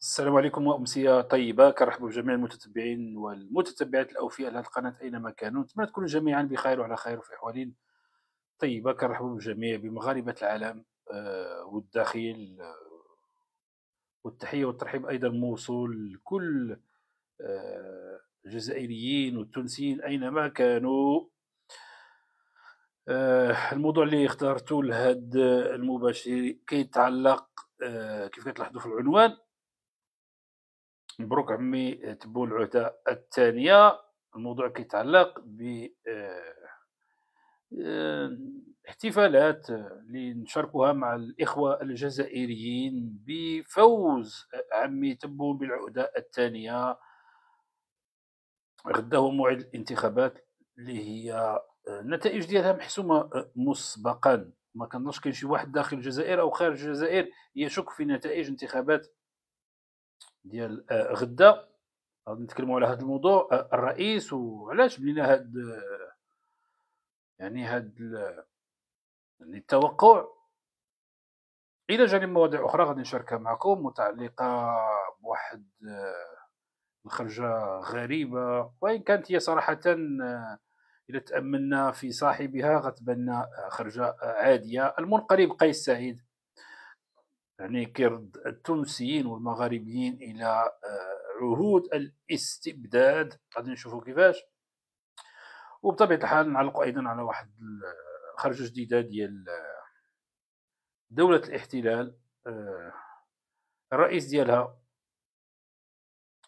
السلام عليكم وامسيه طيبه كنرحب بجميع المتتبعين والمتتبعات الاوفياء لهذه القناه اينما كانوا نتمنى تكونوا جميعا بخير وعلى خير وفي احوال طيبه كنرحب بجميع بمغاربه العالم آه، والداخل آه، والتحيه والترحيب ايضا موصول لكل الجزائريين آه، والتونسيين اينما كانوا الموضوع اللي اخترته لهذا المباشر كيتعلق كيف كتلاحظوا في العنوان مبروك عمي تبو العهدة الثانية الموضوع كيتعلق ب آه، احتفالات اللي نشاركوها مع الإخوة الجزائريين بفوز عمي تبو بالعهدة الثانية غدا هو موعد الانتخابات اللي هي النتائج آه، ديالها محسومة آه، مسبقا ما كنظنش كاين شي واحد داخل الجزائر أو خارج الجزائر يشك في نتائج انتخابات ديال آه، غدا غادي نتكلموا على هذا الموضوع آه، الرئيس وعلاش بنينا هاد آه، يعني هاد يعني التوقع الى جانب مواضيع اخرى غادي نشاركها معكم متعلقه بواحد الخرجه غريبه وان كانت هي صراحه إذا تاملنا في صاحبها غتبان خرجه عاديه المنقلب قيس سعيد يعني كيرد التونسيين والمغاربيين الى آه، عهود الاستبداد غادي نشوفوا كيفاش وبطبيعه الحال نعلقوا ايضا على واحد آه، خرجه جديده ديال آه، دوله الاحتلال الرئيس ديالها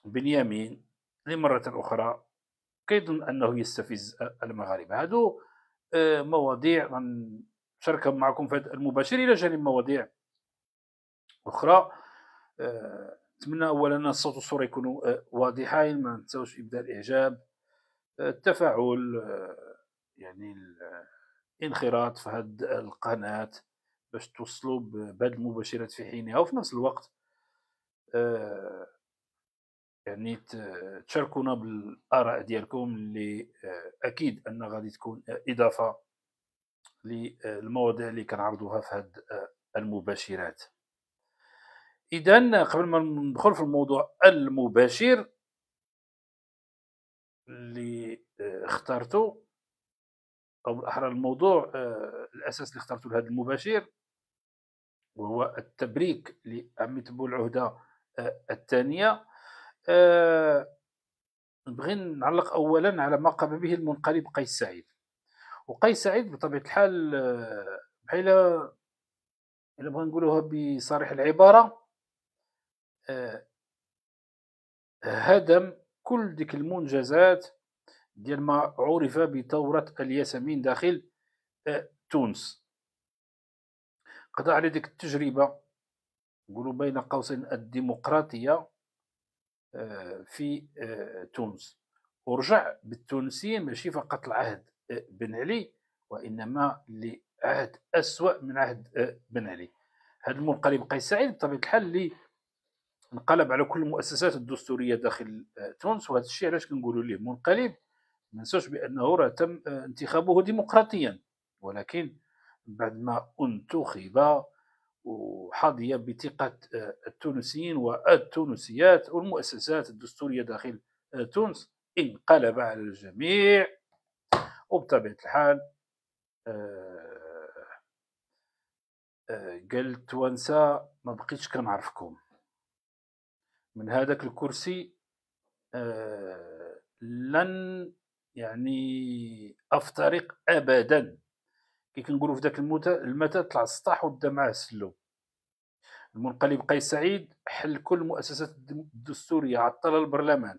بنيامين لمره اخرى كيظن انه يستفز المغاربه هادو مواضيع غنشاركها معكم في المباشر الى جانب مواضيع اخرى آه، نتمنى اولا الصوت والصوره يكونوا آه، واضحين ما ننساوش ابداء الاعجاب آه، التفاعل يعني الانخراط في هاد القناه باش توصلوا بهاد المباشرات في حينها وفي نفس الوقت يعني تشاركونا بالاراء ديالكم اللي اكيد ان غادي تكون اضافه للمواضيع اللي كنعرضوها في هاد المباشرات اذا قبل ما ندخل في الموضوع المباشر اللي آه، اخترته او بالاحرى الموضوع آه، الاساس اللي اخترته لهذا المباشر وهو التبريك تبو العهدة آه، الثانية نبغي نعلق أولا على ما قام به المنقلب قيس سعيد وقيس سعيد بطبيعة الحال بحال إلا بغينا نقولوها بصريح العبارة هدم كل ديك المنجزات ديال ما عرف بثورة الياسمين داخل آه، تونس قضى على ديك التجربة نقولوا بين قوسين الديمقراطية آه، في آه، تونس ورجع بالتونسيين ماشي فقط العهد بن علي وإنما لعهد أسوأ من عهد بن علي هذا المنقلب قيس سعيد بطبيعة الحال اللي انقلب على كل المؤسسات الدستوريه داخل آه, تونس وهذا الشيء علاش كنقولوا ليه منقلب ما ننساوش بانه راه تم آه, انتخابه ديمقراطيا ولكن بعد ما انتخب وحظي بثقة آه, التونسيين والتونسيات والمؤسسات الدستورية داخل تونس انقلب على الجميع وبطبيعة الحال قال التوانسة ما بقيتش كنعرفكم من هذاك الكرسي آه، لن يعني افترق ابدا كي كنقولوا في ذاك المثل طلع السطاح ودا معاه سلو المنقلب قيس سعيد حل كل المؤسسات الدستوريه عطل البرلمان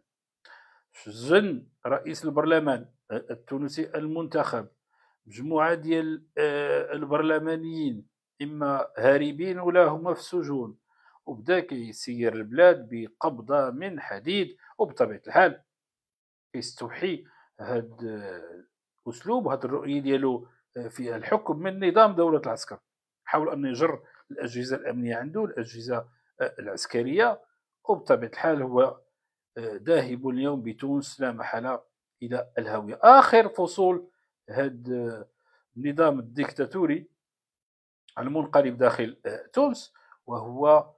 سجن رئيس البرلمان آه، التونسي المنتخب مجموعه ديال آه، البرلمانيين اما هاربين ولا هما في السجون وبدا كيسير البلاد بقبضه من حديد وبطبيعه الحال كيستوحي هاد الاسلوب آه، وهاد الرؤيه ديالو آه، في الحكم من نظام دوله العسكر حاول ان يجر الاجهزه الامنيه عنده الاجهزه آه، العسكريه وبطبيعه الحال هو ذاهب اليوم بتونس لا محاله الى الهاويه اخر فصول هاد النظام الديكتاتوري المنقلب داخل تونس وهو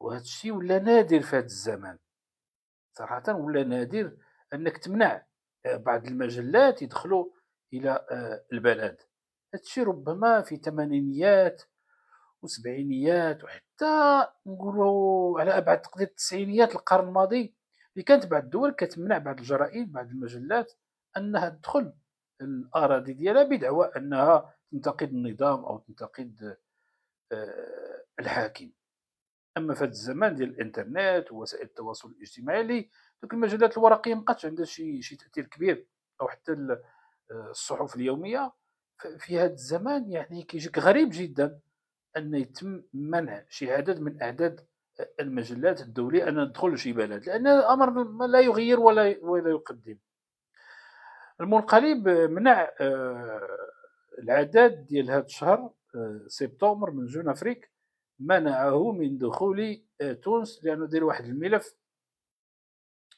وهذا الشيء ولا نادر في هذا الزمان صراحه ولا نادر انك تمنع آه، بعض المجلات يدخلوا الى آه، البلد هذا الشيء ربما في الثمانينيات وسبعينيات وحتى نقولوا على ابعد تقدير التسعينيات القرن الماضي اللي كانت بعض الدول كتمنع بعض الجرائد بعض المجلات انها تدخل الاراضي ديالها بدعوى انها تنتقد النظام او تنتقد آه، الحاكم اما في هذا الزمان ديال الانترنت ووسائل التواصل الاجتماعي اللي دوك المجلات الورقيه ما بقاتش عندها شي شي تاثير كبير او حتى آه، الصحف اليوميه في هذا الزمان يعني كيجيك غريب جدا ان يتم منع شي عدد من اعداد آه، المجلات الدوليه ان تدخل لشي بلد لان الامر لا يغير ولا ولا يقدم المنقلب آه، منع العدد ديال هذا الشهر سبتمبر من جون افريك منعه من دخول آه، تونس لانه دير واحد الملف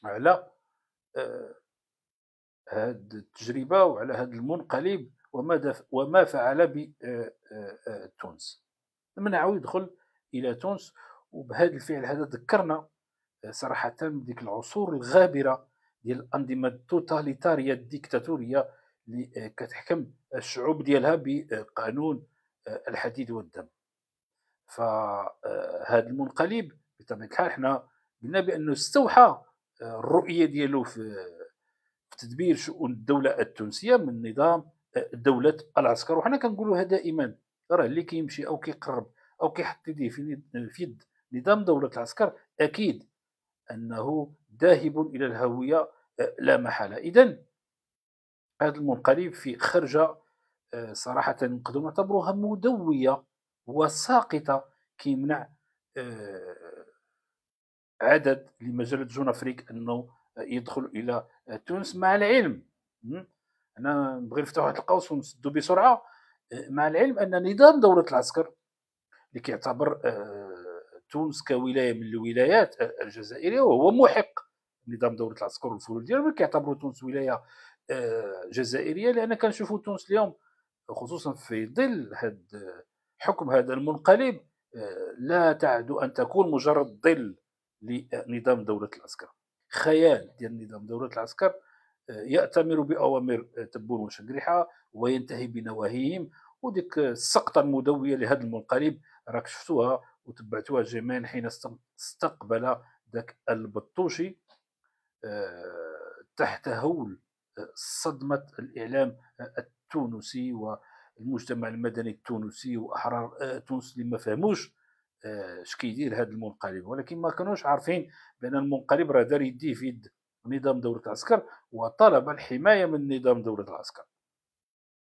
على آه، هاد التجربه وعلى هاد المنقلب وما وما فعل بتونس آه، منعه يدخل الى تونس وبهذا الفعل هذا ذكرنا صراحه بديك العصور الغابره ديال الانظمه التوتاليتاريه الديكتاتوريه اللي كتحكم الشعوب ديالها بقانون الحديد والدم فهذا آه، المنقلب بطبيعه الحال حنا قلنا بانه استوحى آه، الرؤيه ديالو في تدبير شؤون الدوله التونسيه من نظام آه، دوله العسكر وحنا كنقولوها دائما راه اللي كيمشي او كيقرب او كيحط يديه في يد نظام دوله العسكر اكيد انه ذاهب الى الهويه لا محاله اذا هذا المنقلب في خرجه صراحه نقدر نعتبروها مدويه هو ساقطه كيمنع آه، عدد لمجله جون افريك انه يدخل الى آه، تونس مع العلم انا نبغي نفتح واحد القوس ونسدو بسرعه آه، مع العلم ان نظام دوره العسكر اللي كيعتبر تونس كولايه من الولايات الجزائريه وهو محق نظام دوله العسكر والفلول ديالو ولكن كيعتبروا تونس ولايه جزائريه لان كنشوفوا تونس اليوم خصوصا في ظل هاد حكم هذا المنقلب آه، لا تعد أن تكون مجرد ظل لنظام دولة العسكر خيال ديال نظام دولة العسكر آه، يأتمر بأوامر آه، تبون وشقريحة وينتهي بنواهيهم وديك السقطة المدوية لهذا المنقلب راك شفتوها وتبعتوها جميعا حين استقبل ذاك البطوشي تحت هول صدمة الإعلام التونسي و المجتمع المدني التونسي واحرار آه، تونس اللي ما فهموش آه، اش كيدير هذا المنقلب ولكن ما كانوش عارفين بان المنقلب راه دار يديه في يد نظام دورة العسكر وطلب الحماية من نظام دورة العسكر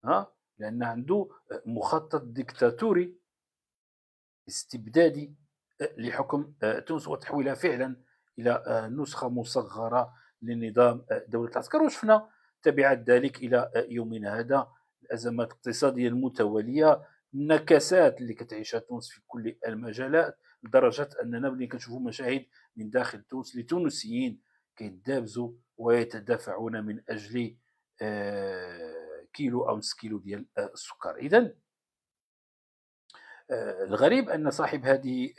ها لأن عنده آه، مخطط ديكتاتوري استبدادي لحكم تونس وتحويلها فعلا إلى نسخة مصغرة لنظام دولة العسكر وشفنا تبعت ذلك إلى يومنا هذا الازمات الاقتصاديه المتواليه النكسات اللي كتعيشها تونس في كل المجالات لدرجه اننا ملي كنشوفوا مشاهد من داخل تونس لتونسيين كيدابزوا ويتدافعون من اجل آه، كيلو او نص كيلو ديال السكر اذا آه، الغريب ان صاحب هذه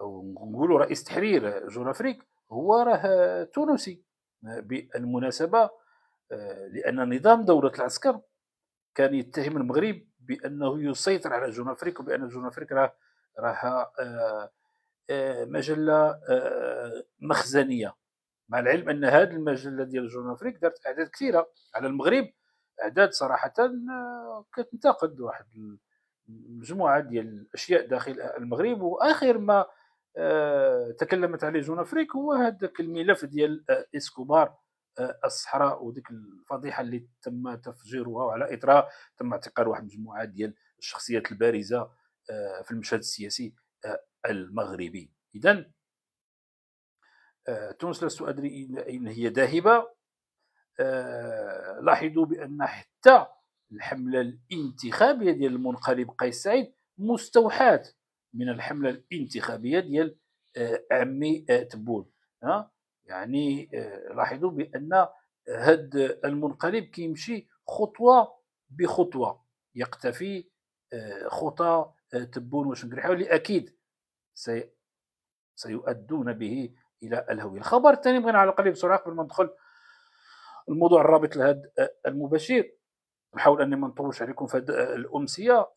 او آه، نقولوا رئيس تحرير جون افريك هو راه تونسي بالمناسبه لان نظام دوله العسكر كان يتهم المغرب بانه يسيطر على جنوب افريقيا وبان جنوب افريقيا راه راها آه، آه، مجله آه، مخزنيه مع العلم ان هذه المجله ديال جنوب افريقيا دارت اعداد كثيره على المغرب اعداد صراحه كتنتقد واحد مجموعه ديال الاشياء داخل المغرب واخر ما تكلمت عليه جون افريك هو هذاك الملف ديال اسكوبار آه، الصحراء وديك الفضيحه اللي تم تفجيرها وعلى اثرها تم اعتقال واحد المجموعه ديال الشخصيات البارزه آه، في المشهد السياسي آه، المغربي اذا تونس لست ادري ان هي ذاهبه لاحظوا بان حتى الحمله الانتخابيه ديال المنقلب قيس سعيد مستوحاه من الحمله الانتخابيه ديال عمي تبون ها يعني آه، لاحظوا بان هذا آه، المنقلب كيمشي خطوه بخطوه يقتفي آه، خطى تبون وشنقريح اللي اكيد سي سيؤدون به الى الهويه الخبر الثاني بغينا على القليل بسرعه قبل ما ندخل الموضوع الرابط لهذا المباشر نحاول اني ما نطولش عليكم في هذه الامسيه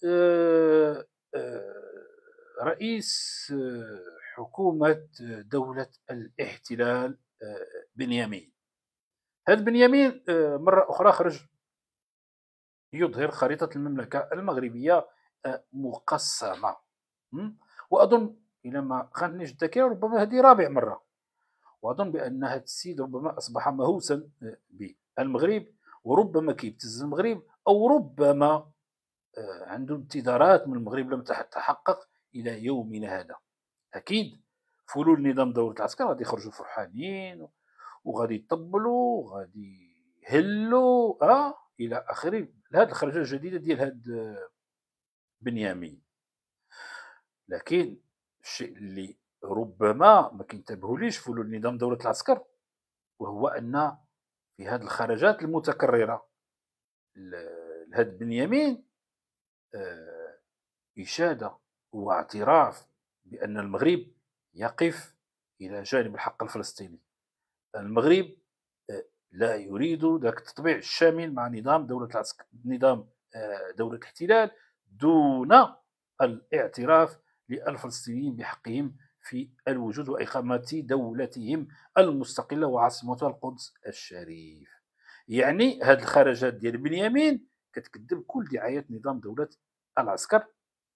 رئيس حكومة آه، دولة الاحتلال آه، بنيامين هذا بنيامين آه، مرة أخرى خرج يظهر خريطة المملكة المغربية مقسمة وأظن إلى ما خانتنيش الذاكرة ربما هذه رابع مرة وأظن بأن هذا السيد ربما أصبح مهوسا بالمغرب وربما كيبتز المغرب أو ربما عنده انتظارات من المغرب لم تتحقق إلى يومنا هذا اكيد فلول نظام دوره العسكر غادي يخرجوا فرحانين وغادي يطبلوا وغادي يهلوا اه الى اخره هذه الخرجه الجديده ديال هاد بنيامين لكن الشيء اللي ربما ما كينتبهوليش فلول نظام دوله العسكر وهو ان في هذه الخرجات المتكرره لهاد بنيامين آه اشاده واعتراف بأن المغرب يقف إلى جانب الحق الفلسطيني المغرب آه، لا يريد ذاك التطبيع الشامل مع نظام دولة العسك... نظام آه، دولة الاحتلال دون الاعتراف للفلسطينيين بحقهم في الوجود وإقامة دولتهم المستقلة وعاصمتها القدس الشريف يعني هاد الخرجات ديال بنيامين كتكذب كل دعايات نظام دولة العسكر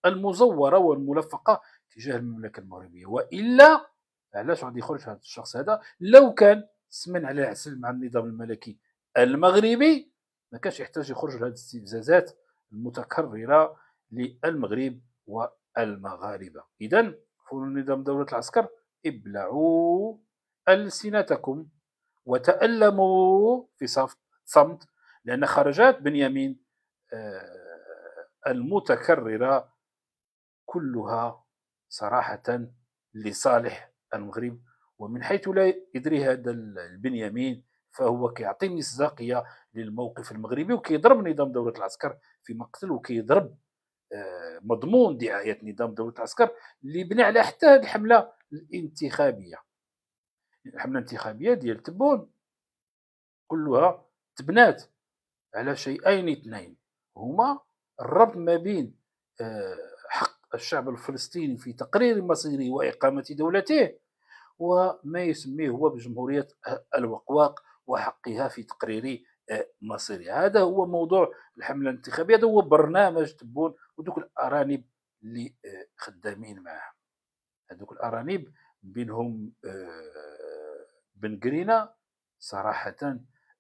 المزورة والملفقة تجاه المملكه المغربيه والا علاش غادي يخرج هذا الشخص هذا لو كان سمن على العسل مع النظام الملكي المغربي ما كانش يحتاج يخرج لهذه الاستفزازات المتكرره للمغرب والمغاربه اذا فور نظام دوله العسكر ابلعوا السنتكم وتالموا في صف صمت لان خرجات بنيامين آه، المتكرره كلها صراحة لصالح المغرب ومن حيث لا يدري هذا البنيامين فهو كيعطي مصداقية للموقف المغربي وكيضرب نظام دولة العسكر في مقتل وكيضرب آه، مضمون دعاية نظام دولة العسكر اللي بنى على حتى هذه الحملة الانتخابية الحملة الانتخابية ديال تبون كلها تبنات على شيئين اثنين هما الربط ما بين آه، الشعب الفلسطيني في تقرير مصيره وإقامة دولته وما يسميه هو بجمهورية الوقواق وحقها في تقرير آه، مصيره هذا هو موضوع الحملة الانتخابية هذا هو برنامج تبون ودوك الأرانب اللي آه، خدامين معه هذوك الأرانب بينهم آه، بن قرينة صراحة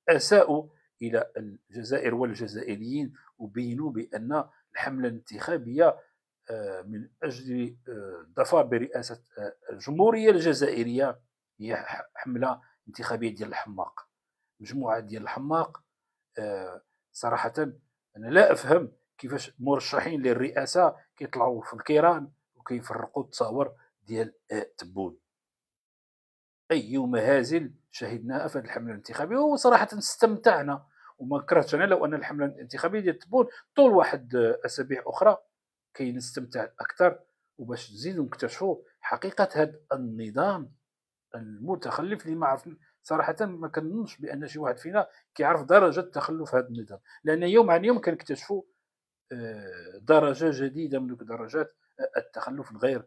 أساءوا إلى الجزائر والجزائريين وبينوا بأن الحملة الانتخابية آه، من اجل آه، الظفر برئاسه آه، الجمهوريه الجزائريه هي حمله انتخابيه ديال الحماق مجموعه ديال الحماق صراحه انا لا افهم كيفاش مرشحين للرئاسه كيطلعوا في الكيران وكيفرقوا التصاور ديال تبون اي يوم هازل شهدناها في هذه الحمله الانتخابيه وصراحه استمتعنا وما كرهتش انا لو ان الحمله الانتخابيه ديال تبون طول واحد اسابيع اخرى كي نستمتع اكثر وباش نزيدو نكتشفوا حقيقه هذا النظام المتخلف اللي ما عرفنا صراحه ما كنظنش بان شي واحد فينا كيعرف درجه تخلف هذا النظام لان يوم عن يوم كنكتشفوا آه، درجه جديده من درجات آه، التخلف الغير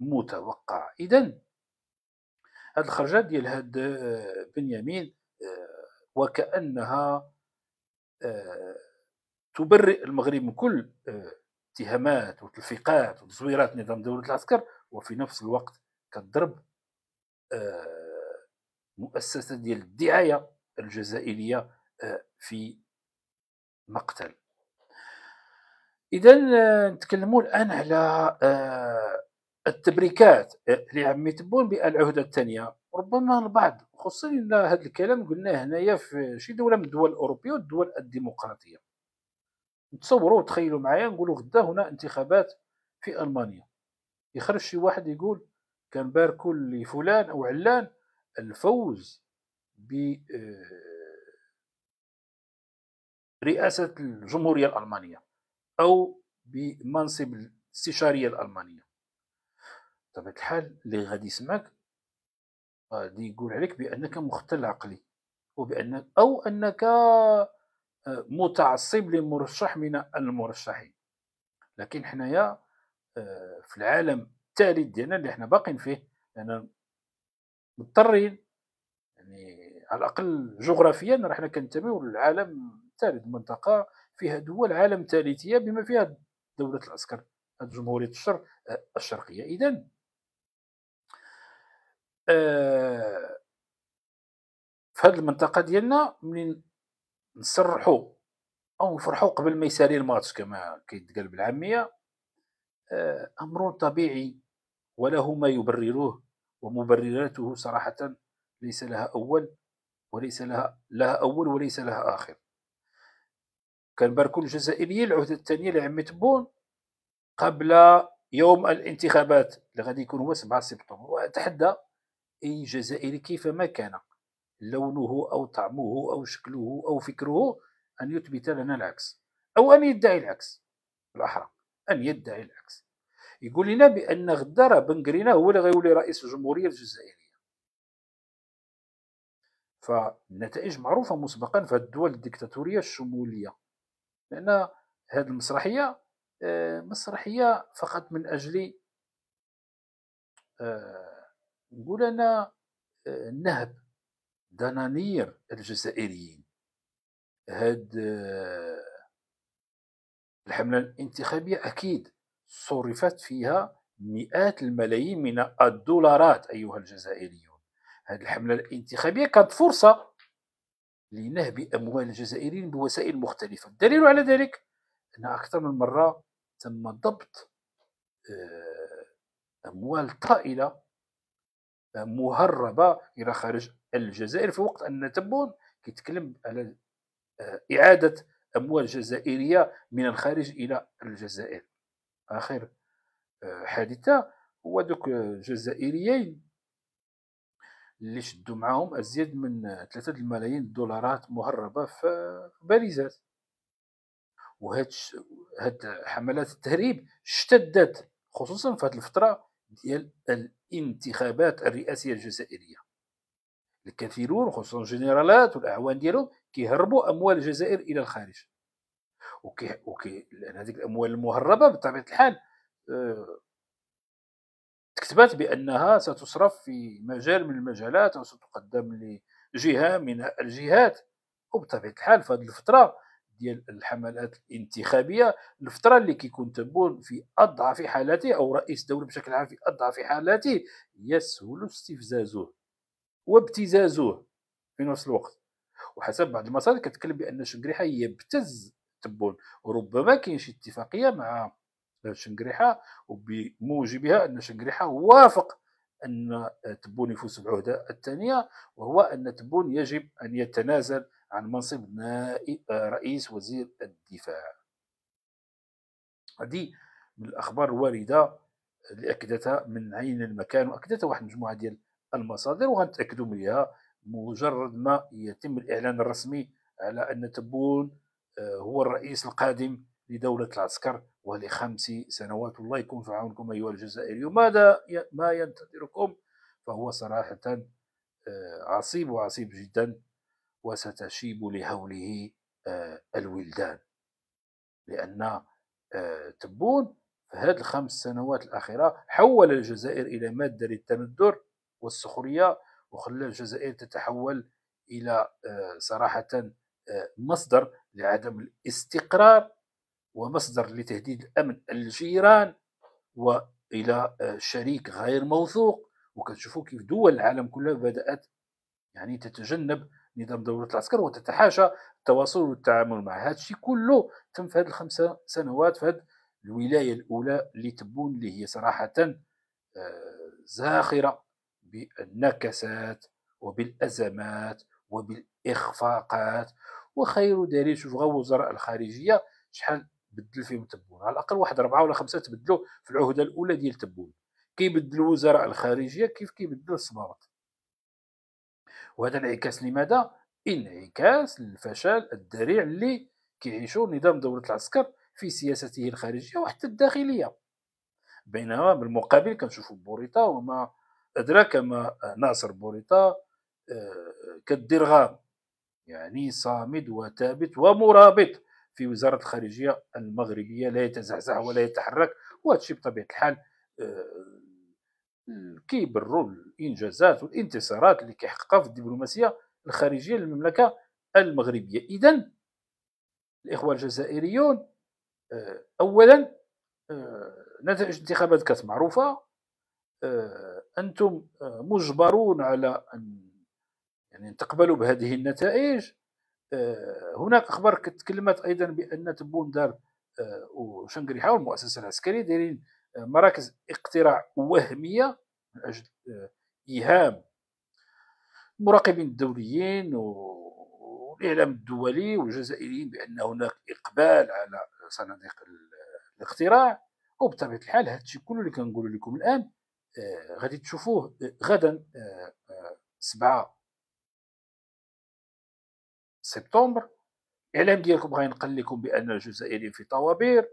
متوقع اذا هاد الخرجه ديال هاد آه، بنيامين وكانها تبرئ المغرب من كل اتهامات وتلفيقات وتزويرات نظام دولة العسكر وفي نفس الوقت كتضرب آه، مؤسسة ديال الدعاية الجزائرية آه، في مقتل إذا آه، نتكلموا الآن على التبريكات لعمي تبون بالعهدة الثانية ربما البعض خصوصا هذا الكلام قلناه هنايا في شي دولة من الدول الأوروبية والدول الديمقراطية تصوروا وتخيلوا معايا نقولوا غدا هنا انتخابات في المانيا يخرج شي واحد يقول باركو لفلان او علان الفوز ب آه، رئاسة الجمهورية الألمانية أو بمنصب الاستشارية الألمانية بطبيعة الحال اللي غادي يسمعك غادي يقول عليك بأنك مختل عقلي وبأنك أو أنك متعصب لمرشح من المرشحين لكن حنايا آه، في العالم الثالث ديالنا اللي حنا باقين فيه لان مضطرين يعني على الاقل جغرافيا راه حنا كنتميو للعالم الثالث منطقه فيها دول عالم ثالثيه بما فيها دوله العسكر جمهوريه الشر آه، الشرقيه اذا آه، في هذه المنطقه ديالنا منين نسرحوا او نفرحوا قبل ما يسالي الماتش كما كيتقال بالعاميه آه، امر طبيعي وله ما يبرروه ومبرراته صراحه ليس لها اول وليس لها لها اول وليس لها اخر كان باركون الجزائريين العهده الثانيه لعمه بون قبل يوم الانتخابات اللي غادي يكون هو 7 سبتمبر وتحدى اي جزائري كيفما كان لونه أو طعمه أو شكله أو فكره أن يثبت لنا العكس أو أن يدعي العكس بالأحرى أن يدعي العكس يقول لنا بأن غدار بنقرينا هو اللي غيولي رئيس الجمهورية الجزائرية فالنتائج معروفة مسبقا في الدول الديكتاتورية الشمولية لأن هذه المسرحية آه، مسرحية فقط من أجل آه، نقول أنا آه، نهب دنانير الجزائريين هاد آه، الحملة الانتخابية أكيد صرفت فيها مئات الملايين من الدولارات أيها الجزائريون هذه الحملة الانتخابية كانت فرصة لنهب أموال الجزائريين بوسائل مختلفة الدليل على ذلك أن أكثر من مرة تم ضبط آه، أموال طائلة مهربه الى خارج الجزائر في وقت ان تبون كيتكلم على آه، اعاده اموال جزائريه من الخارج الى الجزائر اخر آه، حادثه هو دوك الجزائريين اللي شدوا معاهم ازيد من ثلاثة الملايين دولارات مهربه في باريزات وهاد هاد حملات التهريب اشتدت خصوصا في هذه الفتره ديال الانتخابات الرئاسيه الجزائريه الكثيرون خصوصا الجنرالات والاعوان ديالهم كيهربوا اموال الجزائر الى الخارج وكي وكي لان هذيك الاموال المهربه بطبيعه الحال أه تكتبت بانها ستصرف في مجال من المجالات او ستقدم لجهه من الجهات وبطبيعه الحال في هذه الفتره ديال الحملات الانتخابيه الفتره اللي كيكون تبون في اضعف حالاته او رئيس دوله بشكل عام في اضعف حالاته يسهل استفزازه وابتزازه في نفس الوقت وحسب بعض المصادر كتكلم بان شنقريحه يبتز تبون وربما كاين شي اتفاقيه مع شنقريحه وبموجبها ان شنقريحه وافق ان تبون يفوز بالعهده الثانيه وهو ان تبون يجب ان يتنازل عن منصب نائب آه، رئيس وزير الدفاع هذه من الأخبار الواردة اللي أكدتها من عين المكان وأكدتها واحد المجموعة ديال المصادر وغنتأكدوا منها مجرد ما يتم الإعلان الرسمي على أن تبون آه، هو الرئيس القادم لدولة العسكر ولخمس سنوات الله يكون في عونكم أيها الجزائري وماذا ما ينتظركم فهو صراحة آه، عصيب وعصيب جدا وستشيب لهوله آه، الولدان لأن آه، تبون في هذه الخمس سنوات الأخيرة حول الجزائر إلى مادة للتندر والسخرية وخلى الجزائر تتحول إلى آه، صراحة مصدر لعدم الاستقرار ومصدر لتهديد الأمن الجيران وإلى شريك غير موثوق وكتشوفوا كيف دول العالم كلها بدأت يعني تتجنب نظام دولة العسكر وتتحاشى التواصل والتعامل مع هذا الشيء كله تم في هذه الخمسة سنوات في هذه الولاية الأولى اللي تبون اللي هي صراحة آه، زاخرة بالنكسات وبالأزمات وبالإخفاقات وخير دليل شوف وزراء الخارجية شحال بدل فيهم تبون على الأقل واحد أربعة ولا خمسة تبدلوا في العهدة الأولى ديال تبون كيبدلوا وزراء الخارجية كيف كيبدل الصبابط وهذا انعكاس لماذا انعكاس للفشل الذريع اللي كيعيشو نظام دولة العسكر في سياسته الخارجية وحتى الداخلية بينما بالمقابل كنشوفوا بوريطة وما أدراك ما ناصر بوريطة آه، كالدرغام يعني صامد وثابت ومرابط في وزارة الخارجية المغربية لا يتزحزح ولا يتحرك وهذا الشيء بطبيعة الحال آه، كيبروا الانجازات والانتصارات اللي كيحققها في الدبلوماسيه الخارجيه للمملكه المغربيه اذا الاخوه الجزائريون آه، اولا آه، نتائج الانتخابات كانت معروفه آه، انتم مجبرون على ان يعني تقبلوا بهذه النتائج هناك اخبار تكلمت ايضا بان تبون دار وشنقريحه والمؤسسه العسكريه دايرين مراكز اقتراع وهميه من اجل آه، ايهام المراقبين الدوليين والاعلام الدولي والجزائريين بان هناك اقبال على صناديق الاقتراع وبطبيعه الحال هادشي كله اللي كنقول لكم الان آه، غادي تشوفوه آه، غدا 7 سبتمبر الاعلام ديالكم غينقل لكم بان الجزائريين في طوابير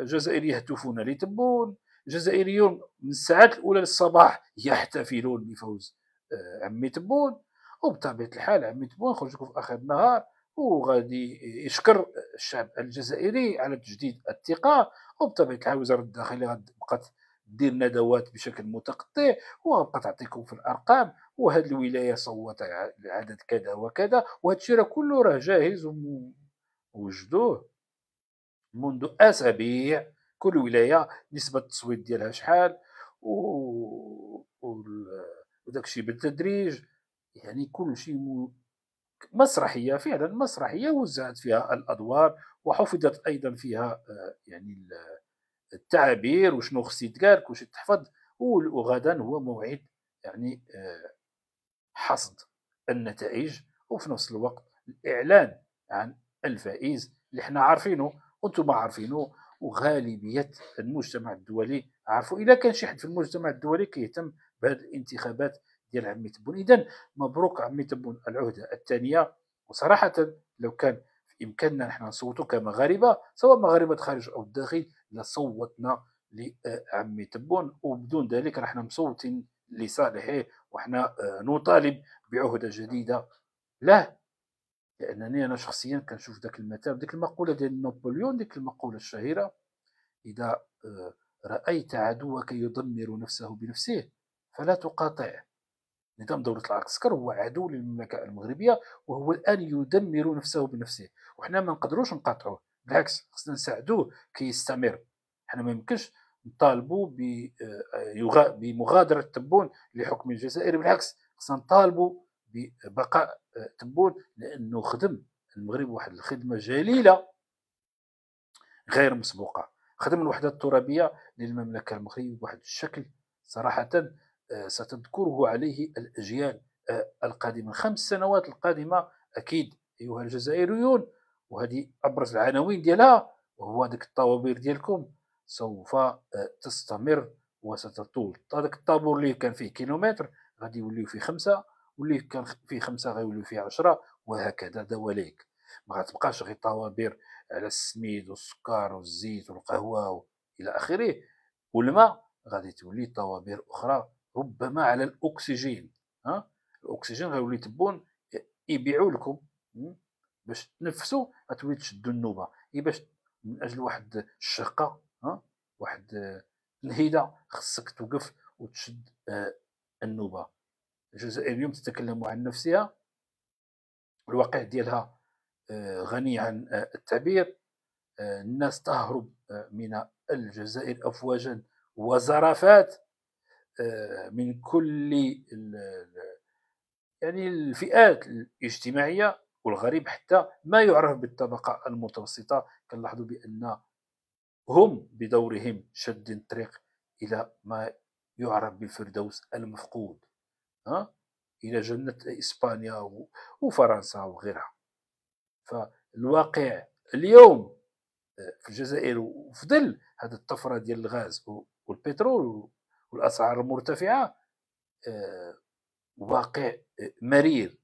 جزائري يهتفون لتبون جزائريون من الساعات الاولى للصباح يحتفلون بفوز آه، عمي تبون وبطبيعه الحال عمي تبون خرج في اخر النهار وغادي يشكر الشعب الجزائري على تجديد الثقه وبطبيعه الحال وزاره الداخليه غتبقى دير ندوات بشكل متقطع وغتبقى تعطيكم في الارقام وهذه الولايه صوت عدد كذا وكذا وهذا الشيء راه كله راه جاهز ووجدوه منذ اسابيع كل ولايه نسبه التصويت ديالها شحال و, و... وداك الشيء بالتدريج يعني كل شيء م... مسرحيه فعلا مسرحيه وزعت فيها الادوار وحفظت ايضا فيها آه، يعني التعابير وشنو خص يتقال وش تحفظ وغدا هو موعد يعني آه، حصد النتائج وفي نفس الوقت الاعلان عن الفائز اللي حنا عارفينه وانتم عارفينه وغالبيه المجتمع الدولي عارفوا اذا كان شي حد في المجتمع الدولي كيهتم بهذه الانتخابات ديال عمي تبون اذا مبروك عمي تبون العهده الثانيه وصراحه لو كان في امكاننا نحن نصوتوا كمغاربه سواء مغاربه خارج او الداخل لصوتنا لعمي تبون وبدون ذلك نحن مصوتين لصالحه وحنا آه، نطالب بعهده جديده له لانني انا شخصيا كنشوف ذاك المثال ديك المقوله ديال نابليون ديك المقوله الشهيره اذا آه، رايت عدوك يدمر نفسه بنفسه فلا تقاطعه نظام دولة العسكر هو عدو للمملكة المغربية وهو الآن يدمر نفسه بنفسه وحنا ما نقدروش نقاطعوه بالعكس خصنا نساعدوه كي يستمر حنا ما يمكنش نطالبوا آه، آه، بمغادرة تبون لحكم الجزائر بالعكس خصنا نطالبوا ببقاء آه، تبون لانه خدم المغرب واحد الخدمه جليله غير مسبوقه خدم الوحده الترابيه للمملكه المغربيه بواحد الشكل صراحه آه، ستذكره عليه الاجيال آه، القادمه الخمس سنوات القادمه اكيد ايها الجزائريون وهذه ابرز العناوين ديالها وهو هذيك الطوابير ديالكم سوف تستمر وستطول هذاك الطابور اللي كان فيه كيلومتر غادي يوليو فيه خمسة واللي كان فيه خمسه غيولوا فيه عشره وهكذا دواليك ما غتبقاش غير طوابير على السميد والسكر والزيت والقهوه الى اخره والماء غادي تولي طوابير اخرى ربما على الاكسجين ها الاكسجين غيولي تبون يبيعوا لكم باش تنفسوا غتولي تشدوا النوبه اي باش من اجل واحد الشقه ها واحد الهيده خصك توقف وتشد آه، النوبه الجزائر اليوم تتكلم عن نفسها الواقع ديالها آه، غني عن آه، التعبير آه، الناس تهرب من الجزائر افواجا وزرافات من كل يعني الفئات الاجتماعيه والغريب حتى ما يعرف بالطبقه المتوسطه كنلاحظوا بان هم بدورهم شد الطريق الى ما يعرف بالفردوس المفقود الى جنه اسبانيا وفرنسا وغيرها فالواقع اليوم آه، في الجزائر وفي ظل هذه الطفره ديال الغاز والبترول والاسعار المرتفعه آه، واقع آه، مرير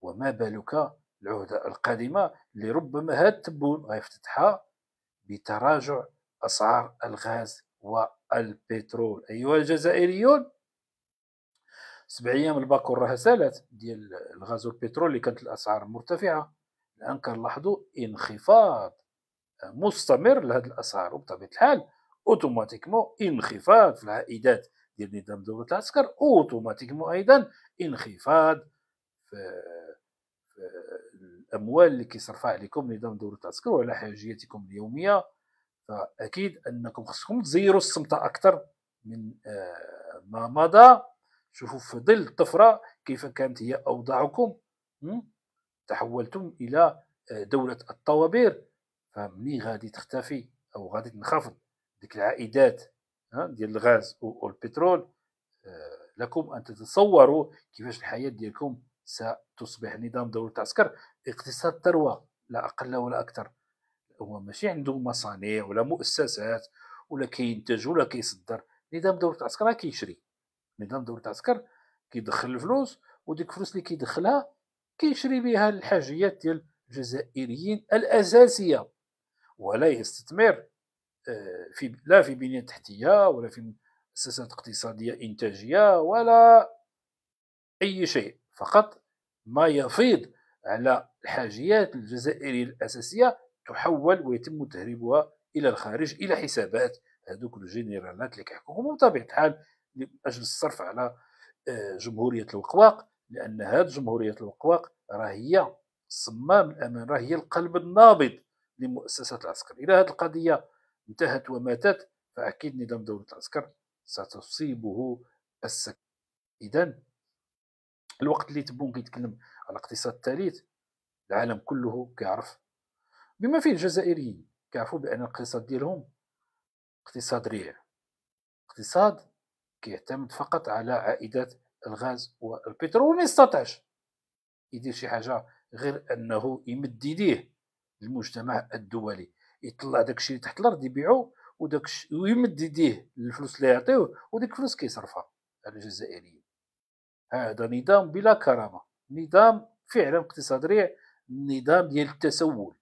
وما بالك العهده القادمه لربما هاد التبون غيفتتحها بتراجع اسعار الغاز والبترول ايها الجزائريون سبع ايام الباكور راه سالت ديال الغاز والبترول اللي كانت الاسعار مرتفعه الان كنلاحظوا انخفاض مستمر لهذه الاسعار وبطبيعه الحال اوتوماتيكمون انخفاض في العائدات ديال نظام دوله العسكر اوتوماتيكمون ايضا انخفاض في الاموال اللي كيصرفها عليكم نظام دوله العسكر وعلى حاجياتكم اليوميه فاكيد انكم خصكم تزيروا الصمت اكثر من آه، ما مضى شوفوا في ظل الطفره كيف كانت هي اوضاعكم تحولتم الى آه، دوله الطوابير فمني غادي تختفي او غادي تنخفض ديك العائدات ديال الغاز والبترول آه، لكم ان تتصوروا كيفاش الحياه ديالكم ستصبح نظام دوله عسكر اقتصاد ثروه لا اقل ولا اكثر هو ماشي عنده مصانع ولا مؤسسات ولا كينتج ولا كيصدر نظام دوله العسكر كيشري نظام دوله العسكر كيدخل الفلوس وديك الفلوس اللي كيدخلها كيشري بها الحاجيات ديال الجزائريين الاساسيه ولا يستثمر آه، في لا في بنيه تحتيه ولا في مؤسسات اقتصاديه انتاجيه ولا اي شيء فقط ما يفيض على الحاجيات الجزائريه الاساسيه تحول ويتم تهريبها الى الخارج الى حسابات هذوك الجنرالات اللي كيحكموا بطبيعه الحال لاجل الصرف على آه، جمهوريه الوقواق لان هذه جمهوريه الوقواق راه هي صمام الامان راه هي القلب النابض لمؤسسه العسكر الى هذه القضيه انتهت وماتت فاكيد نظام دوله العسكر ستصيبه السكتة اذا الوقت اللي تبون كيتكلم على الاقتصاد الثالث العالم كله كيعرف بما فيه الجزائريين كيعرفوا بان الاقتصاد ديالهم اقتصاد ريع اقتصاد كيعتمد فقط على عائدات الغاز والبترول وما يستطعش يدير شي حاجه غير انه يمد يديه للمجتمع الدولي يطلع داكشي تحت الارض يبيعو وداك ويمد يديه الفلوس اللي يعطيوه وديك الفلوس كيصرفها على الجزائريين هذا نظام بلا كرامه نظام فعلا اقتصادي نظام ديال التسول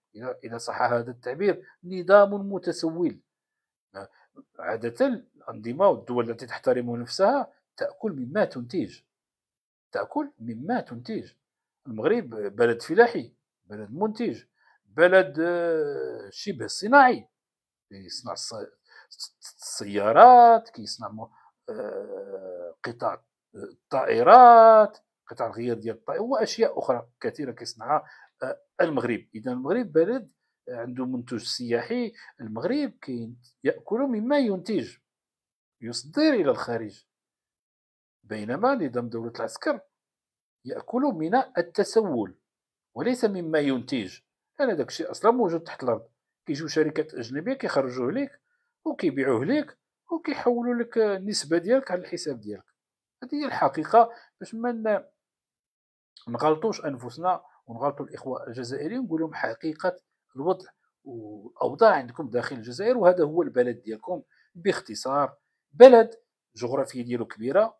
اذا صح هذا التعبير نظام متسول عاده الأنظمة والدول التي تحترم نفسها تأكل مما تنتج تأكل مما تنتج المغرب بلد فلاحي بلد منتج بلد آه، شبه صناعي يصنع السيارات كيصنع آه، قطع الطائرات قطع الغيار ديال الطائرات واشياء اخرى كثيره كيصنعها آه، المغرب اذا المغرب بلد عنده منتوج سياحي المغرب كي ياكل مما ينتج يصدر إلى الخارج بينما نظام دولة العسكر يأكل من التسول وليس مما ينتج لأن داك الشيء أصلا موجود تحت الأرض كيجيو شركات أجنبية كيخرجوه ليك وكيبيعوه ليك وكيحولوا لك النسبة ديالك على الحساب ديالك هذه هي الحقيقة باش ما نغلطوش أنفسنا ونغلطوا الإخوة الجزائريين نقول لهم حقيقة الوضع والأوضاع عندكم داخل الجزائر وهذا هو البلد ديالكم باختصار بلد الجغرافيه ديالو كبيره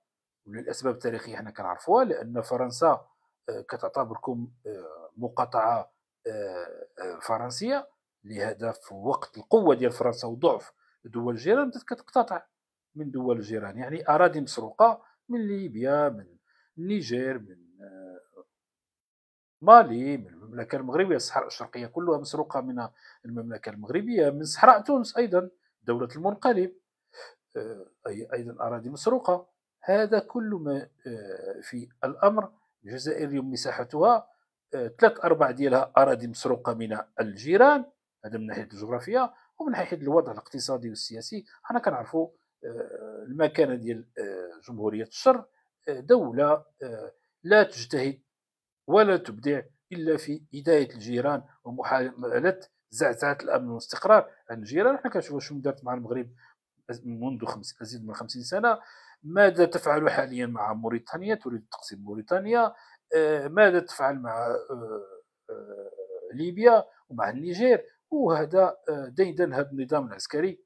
وللاسباب التاريخيه حنا كنعرفوها لان فرنسا آه، كتعتبركم آه، مقاطعه آه، فرنسيه لهذا في وقت القوه ديال فرنسا وضعف دول الجيران بدات كتقتطع من دول الجيران يعني اراضي مسروقه من ليبيا من النيجر من مالي من المملكه المغربيه الصحراء الشرقيه كلها مسروقه من المملكه المغربيه من صحراء تونس ايضا دوله المنقلب آه، أي أيضا أراضي مسروقة هذا كل ما آه، في الأمر الجزائر اليوم مساحتها ثلاث آه، أرباع ديالها أراضي مسروقة من الجيران هذا من ناحية الجغرافية ومن ناحية الوضع الاقتصادي والسياسي حنا كنعرفوا المكانة ديال جمهورية الشر دولة لا تجتهد ولا تبدع إلا في هداية الجيران ومحاولة زعزعة الأمن والاستقرار عن يعني الجيران حنا كنشوفوا شنو دارت مع المغرب منذ خمس أزيد من خمسين سنة ماذا تفعل حاليا مع موريتانيا تريد تقسيم موريتانيا آه، ماذا تفعل مع آه، آه، ليبيا ومع النيجير وهذا ديدا هذا النظام العسكري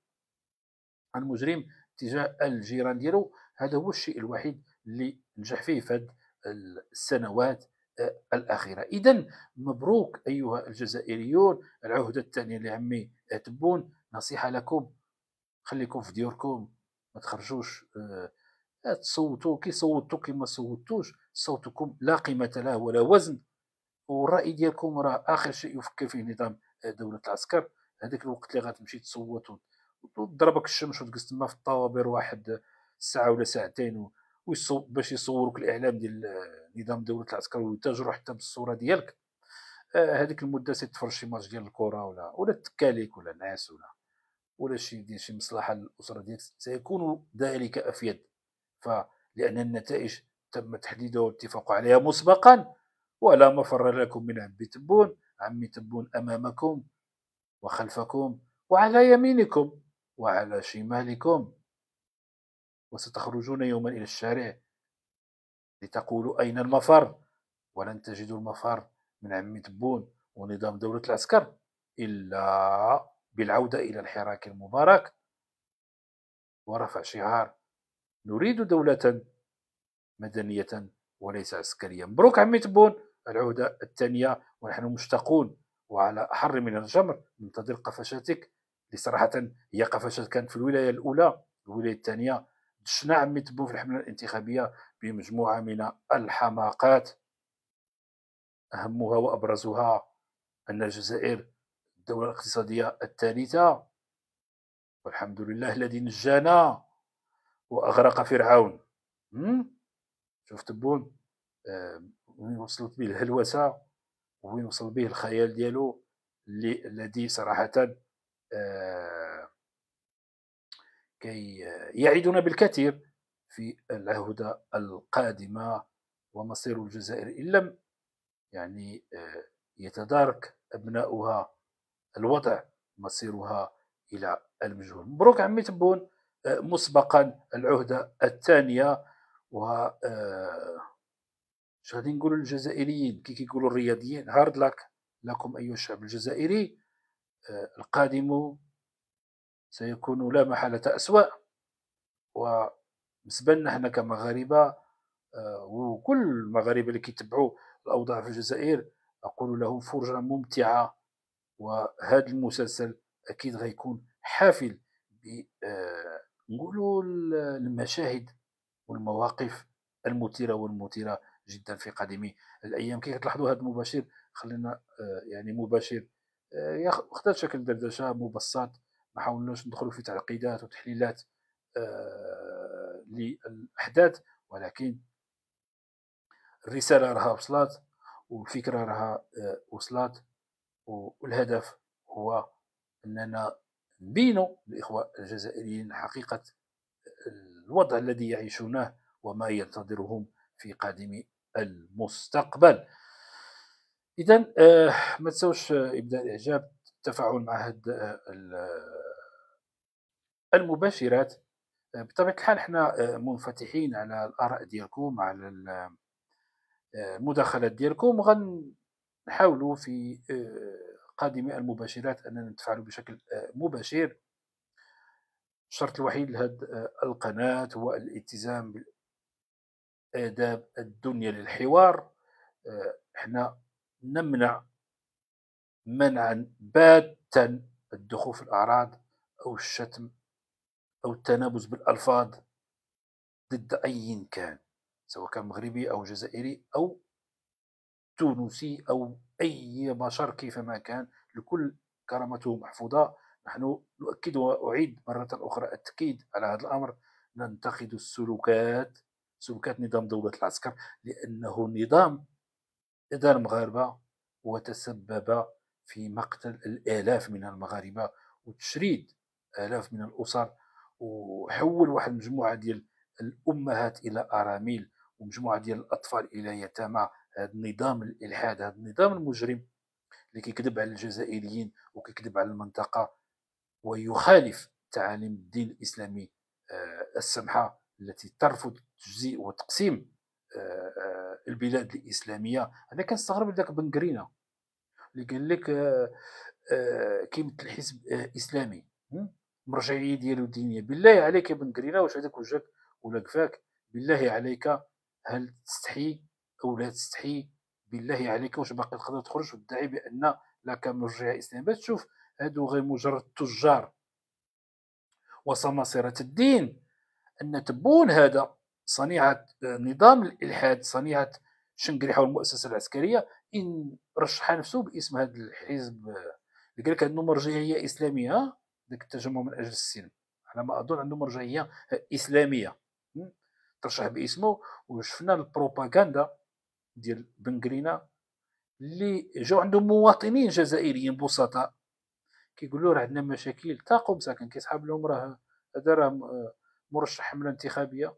المجرم تجاه الجيران ديالو هذا هو الشيء الوحيد اللي نجح فيه في هذه السنوات الاخيره اذا مبروك ايها الجزائريون العهده الثانيه لعمي تبون نصيحه لكم خليكم في ديوركم ما تخرجوش آه، آه، تصوتوا كي صوتوا كي ما صوتوش صوتكم لا قيمه له ولا وزن والراي ديالكم راه اخر شيء يفكر فيه نظام دوله العسكر هذاك الوقت اللي غتمشي تصوت وتضربك الشمس وتجلس تما في الطوابير واحد ساعه ولا ساعتين باش يصوروك الاعلام ديال آه، نظام دوله العسكر ويتاجروا حتى بالصوره ديالك هذيك المده سي شي ماتش ديال الكره ولا ولا تكاليك ولا نعاس ولا ولا شي يدير شي مصلحه للاسره ديالك سيكون ذلك افيد فلان النتائج تم تحديدها والاتفاق عليها مسبقا ولا مفر لكم من عم تبون عمي تبون امامكم وخلفكم وعلى يمينكم وعلى شمالكم وستخرجون يوما الى الشارع لتقولوا اين المفر ولن تجدوا المفر من عمي تبون ونظام دوله العسكر الا بالعودة إلى الحراك المبارك ورفع شعار نريد دولة مدنية وليس عسكرية مبروك عمي تبون العودة الثانية ونحن مشتاقون وعلى أحر من الجمر ننتظر قفشاتك اللي صراحة هي قفشات كانت في الولاية الأولى الولاية الثانية دشنا عمي تبون في الحملة الانتخابية بمجموعة من الحماقات أهمها وأبرزها أن الجزائر الدولة الاقتصادية الثالثة والحمد لله الذي نجانا وأغرق فرعون شفت بون آه، وين وصلت به الهلوسة وين وصل به الخيال ديالو الذي صراحة آه، كي يعدنا بالكثير في العهدة القادمة ومصير الجزائر إن لم يعني آه، يتدارك أبناؤها الوضع مصيرها الى المجهول مبروك عمي تبون آه، مسبقا العهده الثانيه و آه، غادي نقولوا للجزائريين كي كيقولوا الرياضيين هارد لك لكم ايها الشعب الجزائري آه، القادم سيكون لا محالة أسوأ وبالنسبة لنا حنا كمغاربة وكل المغاربة اللي كيتبعوا الأوضاع في الجزائر أقول لهم فرجة ممتعة وهذا المسلسل اكيد غيكون حافل ب نقولوا آه، المشاهد والمواقف المثيره والمثيره جدا في قديم الايام كي كتلاحظوا هذا المباشر خلينا آه، يعني مباشر واخد آه، شكل دردشه مبسط ما حاولناش ندخلوا في تعقيدات وتحليلات للاحداث ولكن الرساله راها وصلات والفكره راها وصلات والهدف هو أننا نبين الإخوة الجزائريين حقيقة الوضع الذي يعيشونه وما ينتظرهم في قادم المستقبل إذا آه ما تنسوش آه، إبداء الإعجاب التفاعل مع هاد آه، آه، المباشرات بطبيعه الحال احنا منفتحين على الاراء ديالكم على المداخلات ديالكم وغن نحاولوا في آه، قادمة المباشرات أننا نتفاعل بشكل آه، مباشر الشرط الوحيد لهذه آه، القناة هو الالتزام بالآداب الدنيا للحوار احنا نمنع منعا باتا الدخول في الأعراض أو الشتم أو التنابز بالألفاظ ضد أي كان سواء كان مغربي أو جزائري أو تونسي او اي بشر كيفما كان الكل كرامته محفوظه نحن نؤكد واعيد مره اخرى التاكيد على هذا الامر ننتقد السلوكات سلوكات نظام دوله العسكر لانه نظام ادار المغاربه وتسبب في مقتل الالاف من المغاربه وتشريد الاف من الاسر وحول واحد المجموعه ديال الامهات الى أراميل ومجموعه ديال الاطفال الى يتامى هذا النظام الالحاد هذا النظام المجرم اللي كيكذب على الجزائريين وكيكذب على المنطقه ويخالف تعاليم الدين الاسلامي آه، السمحه التي ترفض تجزيء وتقسيم آه، آه، البلاد الاسلاميه انا كنستغرب ذاك بن قرينه اللي قال لك كيمثل حزب اسلامي مرجعيه ديالو دينيه بالله عليك يا بن قرينه واش هذاك وجهك ولا كفاك بالله عليك هل تستحي او يعني لا تستحي بالله عليك واش باقي تقدر تخرج وتدعي بان لك مرجع اسلام باش تشوف هادو غير مجرد تجار وسماسرة الدين ان تبون هذا صنيعه آه، نظام الالحاد صنيعه شنقريحه والمؤسسه العسكريه ان رشح نفسه باسم هذا الحزب آه، قال لك عنده مرجعيه اسلاميه ذاك التجمع من اجل السلم على ما اظن عنده مرجعيه اسلاميه ترشح باسمه وشفنا البروباغندا ديال بنغرينا اللي جاو عندهم مواطنين جزائريين بسطاء كيقولوا راه عندنا مشاكل تاقوا مساكن كيسحاب لهم راه هذا راه آه، مرشح حمله انتخابيه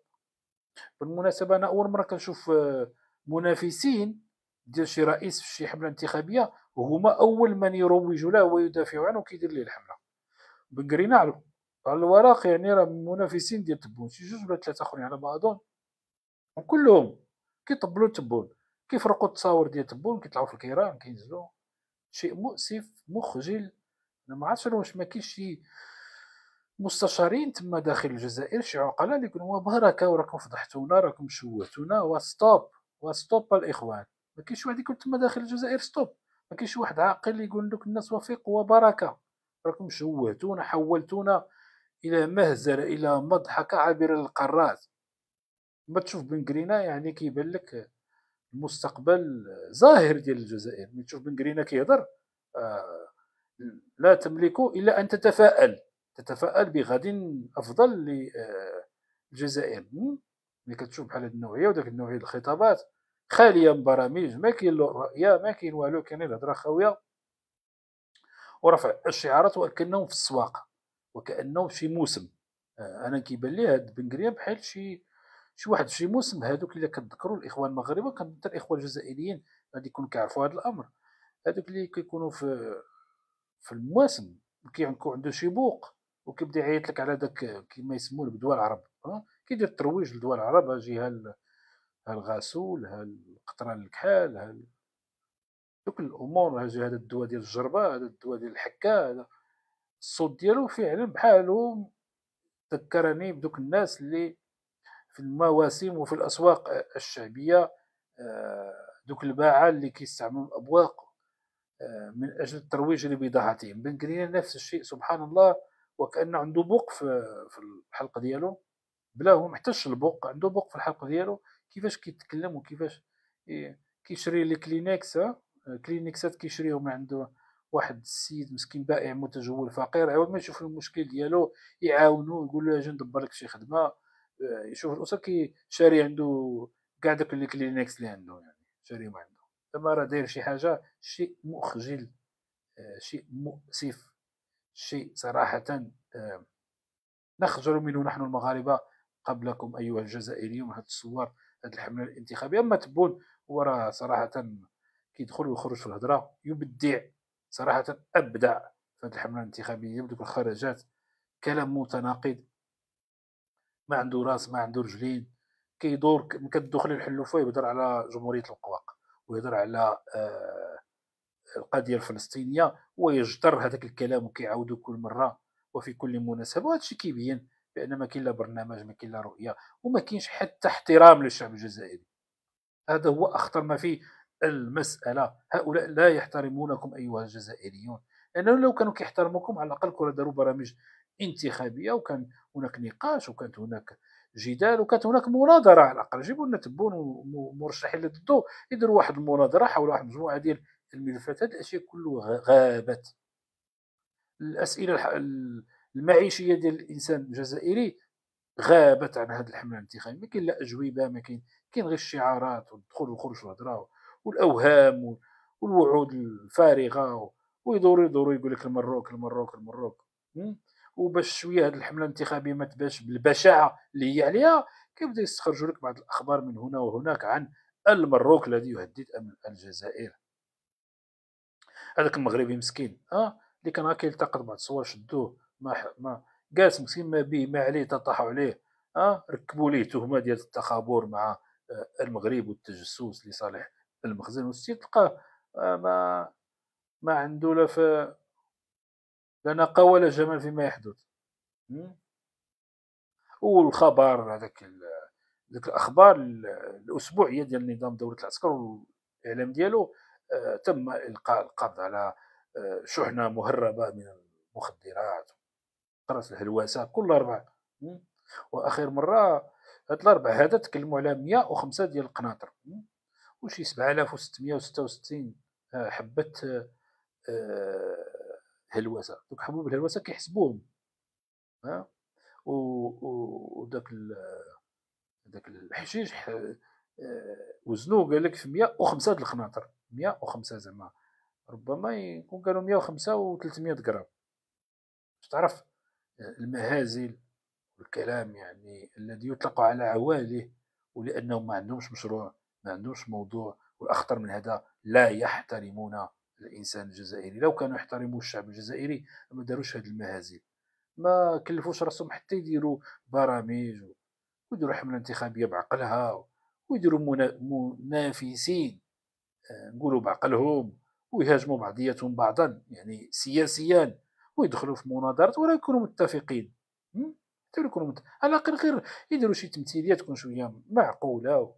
بالمناسبه انا اول مره كنشوف آه، منافسين ديال شي رئيس في شي حمله انتخابيه وهما اول من يروج له ويدافع عنه كيدير ليه الحمله بنغرينا على الورق يعني راه منافسين ديال تبون شي جوج ولا ثلاثه اخرين على ما اظن وكلهم كيطبلوا تبون كيفرقوا التصاور ديال تبون كيطلعوا في الكيران كينزلوا شيء مؤسف مخجل انا ما عرفتش واش ما كاينش شي مستشارين تما داخل الجزائر شي عقلاء اللي يقولوا بركه وراكم فضحتونا راكم شوهتونا وستوب وستوب الاخوان ما كاينش واحد يكون تما داخل الجزائر ستوب ما كاينش واحد عاقل يقول لك الناس وفيق وبركه راكم شوهتونا حولتونا الى مهزله الى مضحكه عابره للقارات ما تشوف بن يعني كيبان لك المستقبل ظاهر ديال الجزائر ملي تشوف بنكرينا كيهضر آه، لا تملك الا ان تتفائل تتفائل بغد افضل للجزائر آه، ملي كتشوف بحال هاد النوعيه وداك النوعيه الخطابات خاليه من برامج ما كاين له رؤيه ما كاين والو كاين الهضره خاويه ورفع الشعارات وكانهم في السواق وكانهم شي موسم آه، انا كيبان لي هاد بن بحال شي شي واحد شي موسم هذوك اللي كتذكروا الاخوان المغاربه كان حتى الاخوان الجزائريين غادي يكونوا كيعرفوا هذا الامر هذوك اللي كيكونوا في في المواسم كيكون عنده شي بوق وكيبدا يعيط لك على داك كما يسموه بدوا العرب كيدير الترويج لدوا العرب اجي ها الغسول ها القطران الكحال ها دوك الامور اجي هذا الدواء ديال الجربه هاد الدواء ديال الحكه هذا الصوت ديالو فعلا بحالو ذكرني بدوك الناس اللي في المواسم وفي الاسواق الشعبيه آه، دوك الباعه اللي كيستعملوا الابواق آه، من اجل الترويج لبضاعتهم بن نفس الشيء سبحان الله وكان عنده بوق في الحلقه ديالو بلا هو محتاجش البوق عنده بوق في الحلقه ديالو كيفاش كيتكلم وكيفاش كيشري لي كلينكس آه، كلينكسات كيشريهم من عنده واحد السيد مسكين بائع متجول فقير عاود ما يشوف المشكل ديالو يعاونو يقول له اجي ندبر لك شي خدمه يشوف الاسر كي شاري عنده كاع داك الكلينكس اللي عنده يعني شاري ما عنده تما راه داير شي حاجه شيء مخجل آه، شيء مؤسف شيء صراحه آه، نخجل منه نحن المغاربه قبلكم ايها الجزائريون هاد الصور هاد الحمله الانتخابيه اما تبون هو راه صراحه كيدخل ويخرج في الهضره يبدع صراحه ابدع في هاد الحمله الانتخابيه بدوك الخرجات كلام متناقض ما عنده راس ما عنده رجلين كيدور كتدخل الحلوفه يهضر على جمهوريه القواق ويهضر على آه، القضيه الفلسطينيه ويجدر هذاك الكلام وكيعاودو كل مره وفي كل مناسبه وهذا الشيء كيبين بان ما كاين لا برنامج ما كاين لا رؤيه وما كاينش حتى احترام للشعب الجزائري هذا هو اخطر ما في المساله هؤلاء لا يحترمونكم ايها الجزائريون لانه لو كانوا كيحترموكم على الاقل كانوا داروا برامج انتخابيه وكان هناك نقاش وكانت هناك جدال وكانت هناك مناظره على الاقل جيبوا لنا تبون ومرشحين اللي ضده يديروا واحد المناظره حول واحد المجموعه ديال الملفات هذا الشيء كله غابت الاسئله المعيشيه ديال الانسان الجزائري غابت عن هذا الحمله الانتخابيه ما كاين لا اجوبه ما كاين كاين غير الشعارات والدخول والخروج والهضره والاوهام والوعود الفارغه ويدوروا يدوروا يقول لك المروك المروك المروك وباش شويه هذه الحمله الانتخابيه ما تبانش بالبشاعه اللي هي عليها كيبدا يستخرجوا لك بعض الاخبار من هنا وهناك عن المروك الذي يهدد امن الجزائر هذاك المغربي مسكين اه اللي كان هاكا يلتقط بعض الصور شدوه ما ما جالس مسكين ما بيه ما عليه تطاحوا عليه اه ركبوا ليه تهمه ديال التخابر مع آه، المغرب والتجسس لصالح المخزن والسيد تلقاه آه، ما ما عنده لا في لا لأن ولا جمال فيما يحدث والخبر هذاك ذاك الاخبار الاسبوعيه ديال نظام دوله العسكر والاعلام ديالو آه، تم القاء القبض على آه، شحنه مهربه من المخدرات قرص الهلوسه كل اربع واخر مره هاد الاربع هذا تكلموا على 105 ديال القناطر وشي 7666 آه، حبه الهلوسه دوك حبوب الهلوسه كيحسبوهم ها و وداك داك الحشيش ح... آه، وزنوه قال لك في 105 القناطر 105 زعما ربما يكون قالوا 105 و 300 غرام باش تعرف آه، المهازل والكلام يعني الذي يطلق على عواله ولانهم ما عندهمش مشروع ما عندهمش موضوع والاخطر من هذا لا يحترمون الانسان الجزائري لو كانوا يحترموا الشعب الجزائري ما داروش هذه المهازل ما كلفوش راسهم حتى يديروا برامج ويديروا حمله انتخابيه بعقلها ويديروا منافسين آه، نقولوا بعقلهم ويهاجموا بعضياتهم بعضا يعني سياسيا ويدخلوا في مناظرة ولا يكونوا متفقين على الاقل غير يديروا شي تمثيليه تكون شويه معقوله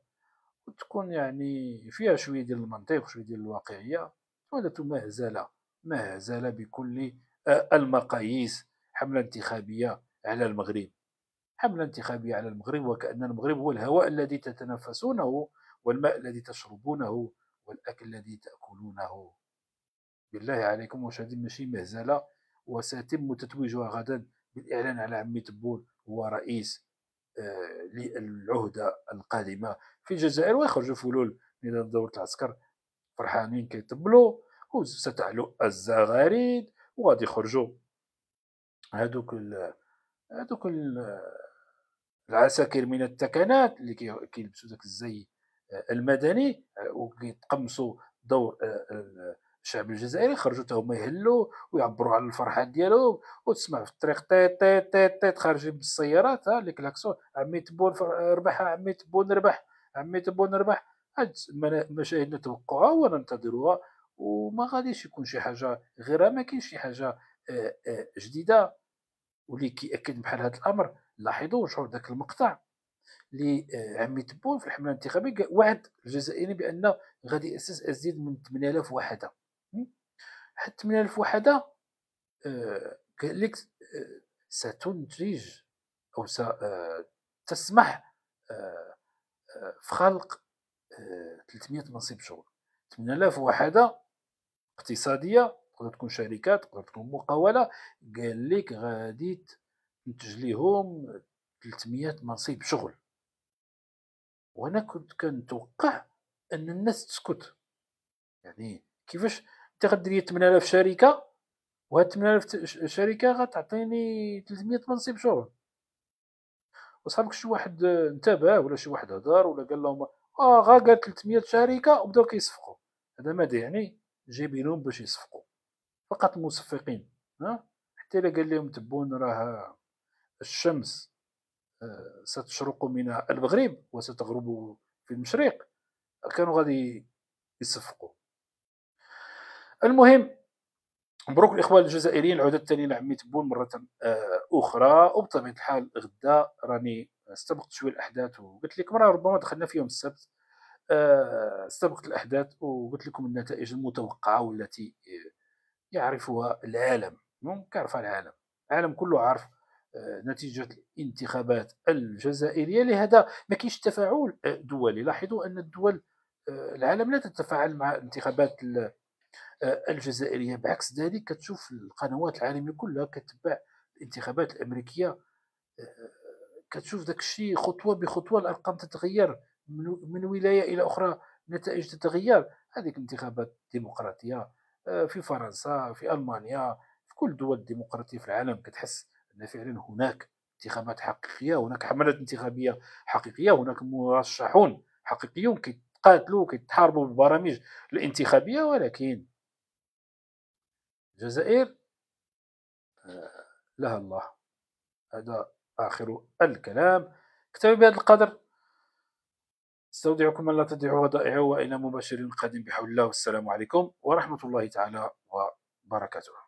وتكون يعني فيها شويه ديال المنطق وشويه ديال الواقعيه ثولة مهزلة مهزلة بكل آه، المقاييس حملة انتخابية على المغرب حملة انتخابية على المغرب وكأن المغرب هو الهواء الذي تتنفسونه والماء الذي تشربونه والأكل الذي تأكلونه بالله عليكم واش هذه ماشي مهزلة وسيتم تتويجها غدا بالإعلان على عمي تبون هو رئيس آه، للعهدة القادمة في الجزائر ويخرجوا فلول من دورة العسكر فرحانين كيتبلو وستعلو الزغاريد وغادي يخرجوا هادوك ال... هادوك ال... العساكر من التكنات اللي كيلبسوا داك الزي المدني وكيتقمصوا دور الشعب الجزائري خرجوا حتى هما يهلوا ويعبروا على الفرحه ديالهم وتسمع في الطريق تي تي تي تي خارجين بالسيارات ها لي كلاكسون عمي تبون ربح عمي تبون ربح عمي تبون ربح هاد المشاهد نتوقعها وننتظرها وما غاديش يكون شي حاجه غير ما كاين شي حاجه آه، آه، جديده واللي كياكد بحال هذا الامر لاحظوا شعور ذاك المقطع اللي آه، عمي تبون في الحمله الانتخابيه وعد الجزائري بان غادي ياسس ازيد من 8000 وحده حتى 8000 وحده قال لك ستنتج او ستسمح في خلق 300 منصب شغل 8000 وحده اقتصاديه تقدر تكون شركات تقدر تكون مقاوله قال لك غادي تنتج ليهم 300 منصب شغل وانا كنت كنتوقع ان الناس تسكت يعني كيفاش انت غدير لي 8000 شركه وهاد 8000 شركه غتعطيني 300 منصب شغل وصحابك شي واحد انتبه ولا شي واحد هضر ولا قال لهم اه غا قال 300 شركه وبداو كيصفقوا هذا ماذا يعني جايبينهم باش يصفقوا فقط مصفقين ها حتى الا قال لهم تبون راه الشمس آه، ستشرق من المغرب وستغرب في المشرق كانوا غادي يصفقوا المهم مبروك الاخوان الجزائريين العوده الثاني لعمي تبون مره آه، اخرى وبطبيعه الحال غدا راني استبقت شويه الاحداث وقلت لكم راه ربما دخلنا في يوم السبت آه، استبقت الاحداث وقلت لكم النتائج المتوقعه والتي آه، يعرفها العالم كيعرفها العالم العالم كله عارف آه، نتيجه الانتخابات الجزائريه لهذا ما كاينش تفاعل دولي لاحظوا ان الدول العالم لا تتفاعل مع الانتخابات الجزائريه بعكس ذلك كتشوف القنوات العالميه كلها كتبع الانتخابات الامريكيه كتشوف داك الشيء خطوه بخطوه الارقام تتغير من ولايه الى اخرى النتائج تتغير هذيك انتخابات ديمقراطيه آه، في فرنسا في المانيا في كل الدول الديمقراطيه في العالم كتحس ان فعلا هناك انتخابات حقيقيه هناك حملات انتخابيه حقيقيه هناك مرشحون حقيقيون كيتقاتلوا كيتحاربوا بالبرامج الانتخابيه ولكن الجزائر آه، لها الله هذا آخر الكلام اكتفي بهذا القدر استودعكم ألا تضيع ضائعه وإلى مباشر قادم بحول الله والسلام عليكم ورحمة الله تعالى وبركاته